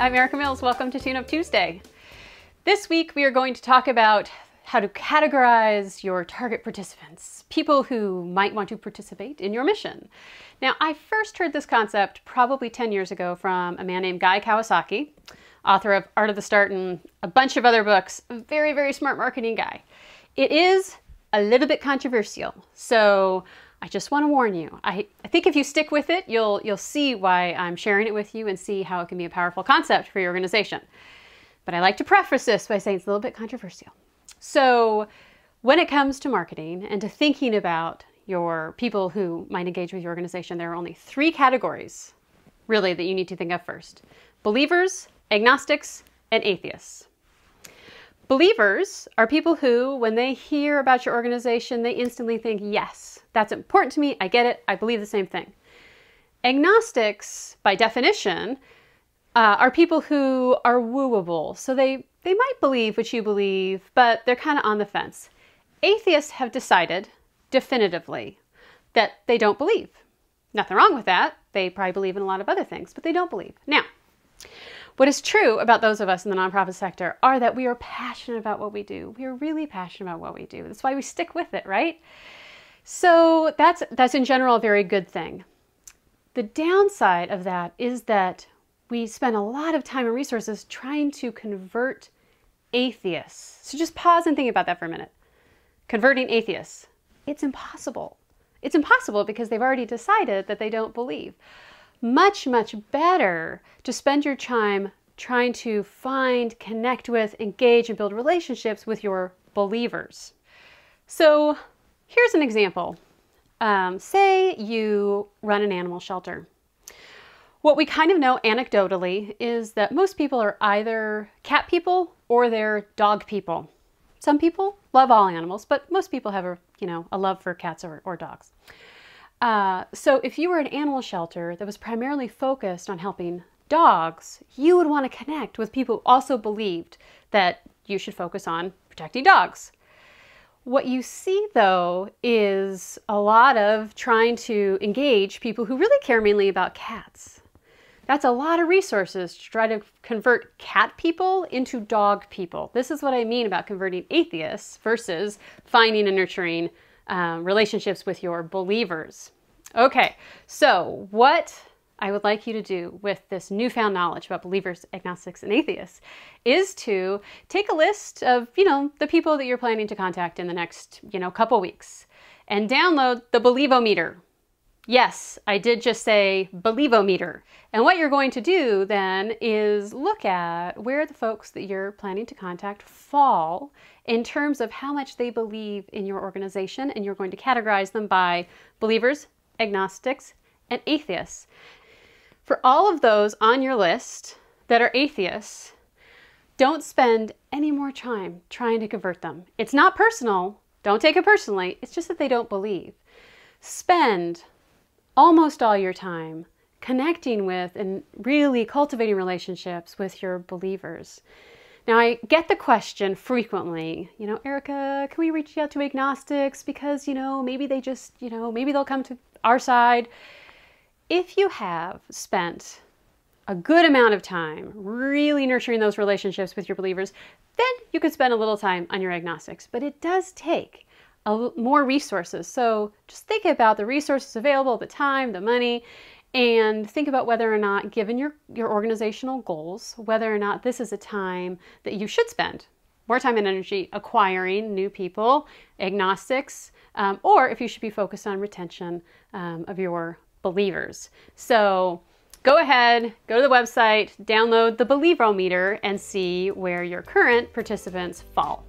I'm Erica Mills. Welcome to Tune Up Tuesday. This week we are going to talk about how to categorize your target participants, people who might want to participate in your mission. Now, I first heard this concept probably 10 years ago from a man named Guy Kawasaki, author of Art of the Start and a bunch of other books. A very, very smart marketing guy. It is a little bit controversial. So I just want to warn you. I, I think if you stick with it, you'll, you'll see why I'm sharing it with you and see how it can be a powerful concept for your organization. But I like to preface this by saying it's a little bit controversial. So, when it comes to marketing and to thinking about your people who might engage with your organization, there are only three categories really that you need to think of first believers, agnostics, and atheists. Believers are people who, when they hear about your organization, they instantly think, yes, that's important to me. I get it. I believe the same thing. Agnostics, by definition, uh, are people who are wooable. So they, they might believe what you believe, but they're kind of on the fence. Atheists have decided definitively that they don't believe. Nothing wrong with that. They probably believe in a lot of other things, but they don't believe. Now, what is true about those of us in the nonprofit sector are that we are passionate about what we do. We are really passionate about what we do. That's why we stick with it, right? So that's that's in general a very good thing. The downside of that is that we spend a lot of time and resources trying to convert atheists. So just pause and think about that for a minute. Converting atheists. It's impossible. It's impossible because they've already decided that they don't believe much, much better to spend your time trying to find, connect with, engage, and build relationships with your believers. So here's an example. Um, say you run an animal shelter. What we kind of know anecdotally is that most people are either cat people or they're dog people. Some people love all animals, but most people have a, you know, a love for cats or, or dogs. Uh, so if you were an animal shelter that was primarily focused on helping dogs, you would want to connect with people who also believed that you should focus on protecting dogs. What you see though is a lot of trying to engage people who really care mainly about cats. That's a lot of resources to try to convert cat people into dog people. This is what I mean about converting atheists versus finding and nurturing um, relationships with your believers. Okay, so what I would like you to do with this newfound knowledge about believers, agnostics, and atheists is to take a list of, you know, the people that you're planning to contact in the next, you know, couple weeks and download the Believometer Yes, I did just say believometer. And what you're going to do then is look at where the folks that you're planning to contact fall in terms of how much they believe in your organization, and you're going to categorize them by believers, agnostics, and atheists. For all of those on your list that are atheists, don't spend any more time trying to convert them. It's not personal. Don't take it personally. It's just that they don't believe. Spend almost all your time connecting with and really cultivating relationships with your believers. Now, I get the question frequently, you know, Erica, can we reach out to agnostics because, you know, maybe they just, you know, maybe they'll come to our side. If you have spent a good amount of time really nurturing those relationships with your believers, then you could spend a little time on your agnostics. But it does take more resources. So just think about the resources available, the time, the money, and think about whether or not, given your, your organizational goals, whether or not this is a time that you should spend more time and energy acquiring new people, agnostics, um, or if you should be focused on retention um, of your believers. So go ahead, go to the website, download the Believerometer, and see where your current participants fall.